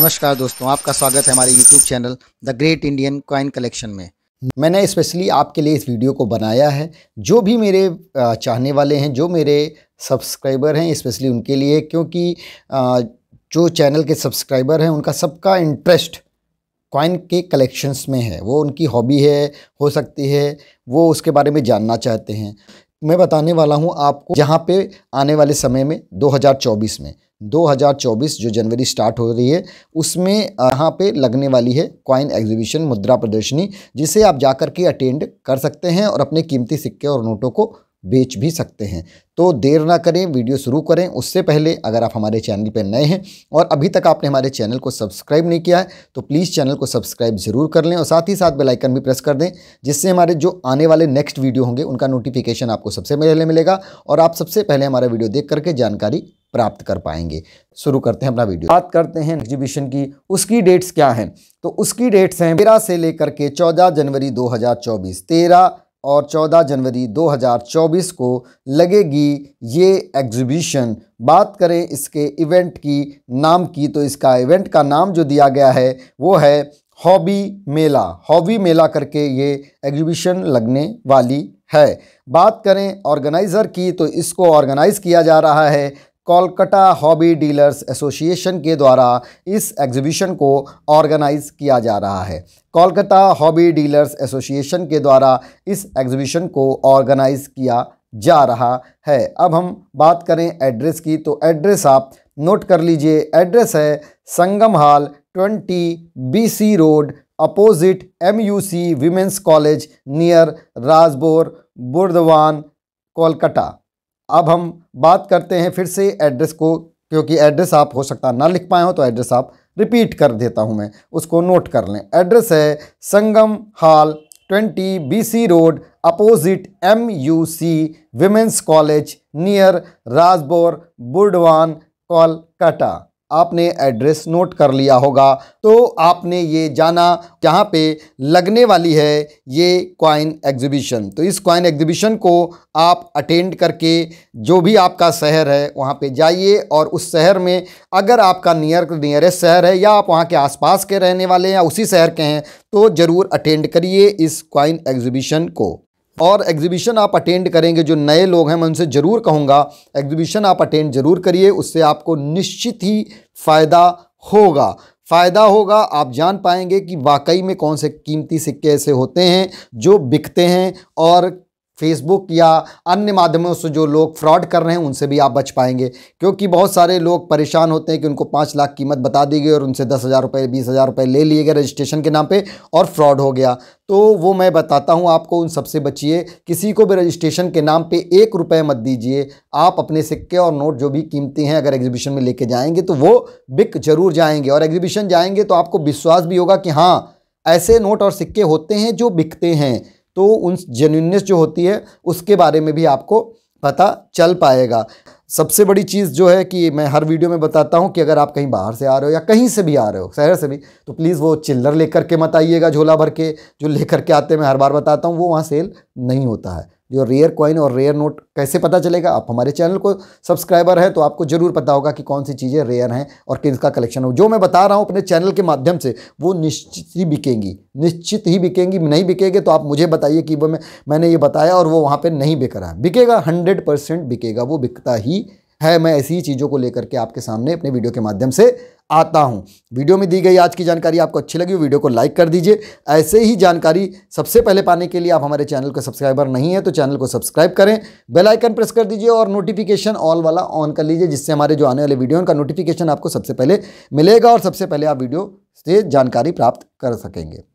नमस्कार दोस्तों आपका स्वागत है हमारे YouTube channel the great Indian coin collection में मैंने स्पेशली आपके लिए इस वीडियो को बनाया है जो भी मेरे चाहने वाले हैं जो मेरे सब्सक्राइबर हैं स्पेशली उनके लिए क्योंकि जो चैनल के सब्सक्राइबर हैं उनका सबका इंटरेस्ट कॉइन के कलेक्शंस में है वो उनकी हॉबी है हो सकती है वो उसके बारे में जानना चाहते हैं मैं बताने वाला हूं आपको जहां पे आने वाले समय में 2024 में 2024 जो जनवरी स्टार्ट हो रही है उसमें यहाँ पे लगने वाली है कॉइन एग्जीबिशन मुद्रा प्रदर्शनी जिसे आप जाकर के अटेंड कर सकते हैं और अपने कीमती सिक्के और नोटों को बेच भी सकते हैं तो देर ना करें वीडियो शुरू करें उससे पहले अगर आप हमारे चैनल पर नए हैं और अभी तक आपने हमारे चैनल को सब्सक्राइब नहीं किया है तो प्लीज़ चैनल को सब्सक्राइब ज़रूर कर लें और साथ ही साथ बेल आइकन भी प्रेस कर दें जिससे हमारे जो आने वाले नेक्स्ट वीडियो होंगे उनका नोटिफिकेशन आपको सबसे पहले मिलेगा और आप सबसे पहले हमारा वीडियो देख करके जानकारी प्राप्त कर पाएंगे शुरू करते हैं अपना वीडियो बात करते हैं एग्जीबिशन की उसकी डेट्स क्या हैं तो उसकी डेट्स हैं तेरह से लेकर के चौदह जनवरी 2024 तेरह और 14 जनवरी 2024 को लगेगी ये एग्ज़िबिशन बात करें इसके इवेंट की नाम की तो इसका इवेंट का नाम जो दिया गया है वो है हॉबी मेला हॉबी मेला करके ये एग्ज़िबिशन लगने वाली है बात करें ऑर्गेनाइज़र की तो इसको ऑर्गेनाइज़ किया जा रहा है कोलकाता हॉबी डीलर्स एसोसिएशन के द्वारा इस एग्जीबिशन को ऑर्गेनाइज किया जा रहा है कोलकाता हॉबी डीलर्स एसोसिएशन के द्वारा इस एग्जीबिशन को ऑर्गेनाइज किया जा रहा है अब हम बात करें एड्रेस की तो एड्रेस आप नोट कर लीजिए एड्रेस है Sangam hall twenty BC road opposite MUC women's college near Rajbor Burdwan Kolkata अब हम बात करते हैं फिर से एड्रेस को क्योंकि एड्रेस आप हो सकता ना लिख पाए हो तो एड्रेस आप रिपीट कर देता हूं मैं उसको नोट कर लें एड्रेस है Sangam hall twenty B C road opposite M U C women's college near Rajbor Burdwan Kolkata आपने एड्रेस नोट कर लिया होगा तो आपने ये जाना जहाँ पे लगने वाली है ये कॉइन एग्जीबिशन तो इस क्वाइन एग्जीबिशन को आप अटेंड करके जो भी आपका शहर है वहाँ पे जाइए और उस शहर में अगर आपका नियर नियरेस्ट शहर है या आप वहाँ के आसपास के रहने वाले हैं या उसी शहर के हैं तो ज़रूर अटेंड करिए इस क्वाइन एग्जीबिशन को और एग्जीबिशन आप अटेंड करेंगे जो नए लोग हैं मैं उनसे ज़रूर कहूँगा एग्जीबिशन आप अटेंड ज़रूर करिए उससे आपको निश्चित ही फ़ायदा होगा फ़ायदा होगा आप जान पाएंगे कि वाकई में कौन से कीमती सिक्के ऐसे होते हैं जो बिकते हैं और फेसबुक या अन्य माध्यमों से जो लोग फ्रॉड कर रहे हैं उनसे भी आप बच पाएंगे क्योंकि बहुत सारे लोग परेशान होते हैं कि उनको पाँच लाख कीमत बता दी गई और उनसे दस हज़ार रुपये बीस हज़ार रुपये ले लिए गए रजिस्ट्रेशन के नाम पे और फ्रॉड हो गया तो वो मैं बताता हूँ आपको उन सबसे बचिए किसी को भी रजिस्ट्रेशन के नाम पर एक रुपये मत दीजिए आप अपने सिक्के और नोट जो भी कीमती हैं अगर एग्जीबिशन में लेके जाएंगे तो वो बिक जरूर जाएंगे और एग्जीबिशन जाएंगे तो आपको विश्वास भी होगा कि हाँ ऐसे नोट और सिक्के होते हैं जो बिकते हैं तो उन जेन्यूननेस जो होती है उसके बारे में भी आपको पता चल पाएगा सबसे बड़ी चीज़ जो है कि मैं हर वीडियो में बताता हूँ कि अगर आप कहीं बाहर से आ रहे हो या कहीं से भी आ रहे हो शहर से भी तो प्लीज़ वो चिल्लर लेकर के मत आइएगा झोला भर के जो लेकर के आते हैं मैं हर बार बताता हूँ वो वहाँ सेल नहीं होता है जो रेयर कॉइन और रेयर नोट कैसे पता चलेगा आप हमारे चैनल को सब्सक्राइबर हैं तो आपको ज़रूर पता होगा कि कौन सी चीज़ें रेयर हैं और किसका कलेक्शन हो जो मैं बता रहा हूँ अपने चैनल के माध्यम से वो निश्चित ही बिकेंगी निश्चित ही बिकेंगी नहीं बिकेंगे तो आप मुझे बताइए कि वो मैं मैंने ये बताया और वो वहाँ पर नहीं बिक रहा है बिकेगा हंड्रेड बिकेगा वो बिकता ही है मैं ऐसी ही चीज़ों को लेकर के आपके सामने अपने वीडियो के माध्यम से आता हूँ वीडियो में दी गई आज की जानकारी आपको अच्छी लगी वीडियो को लाइक कर दीजिए ऐसे ही जानकारी सबसे पहले पाने के लिए आप हमारे चैनल को सब्सक्राइबर नहीं है तो चैनल को सब्सक्राइब करें बेल आइकन प्रेस कर दीजिए और नोटिफिकेशन ऑल वाला ऑन कर लीजिए जिससे हमारे जो आने वाले वीडियो उनका नोटिफिकेशन आपको सबसे पहले मिलेगा और सबसे पहले आप वीडियो से जानकारी प्राप्त कर सकेंगे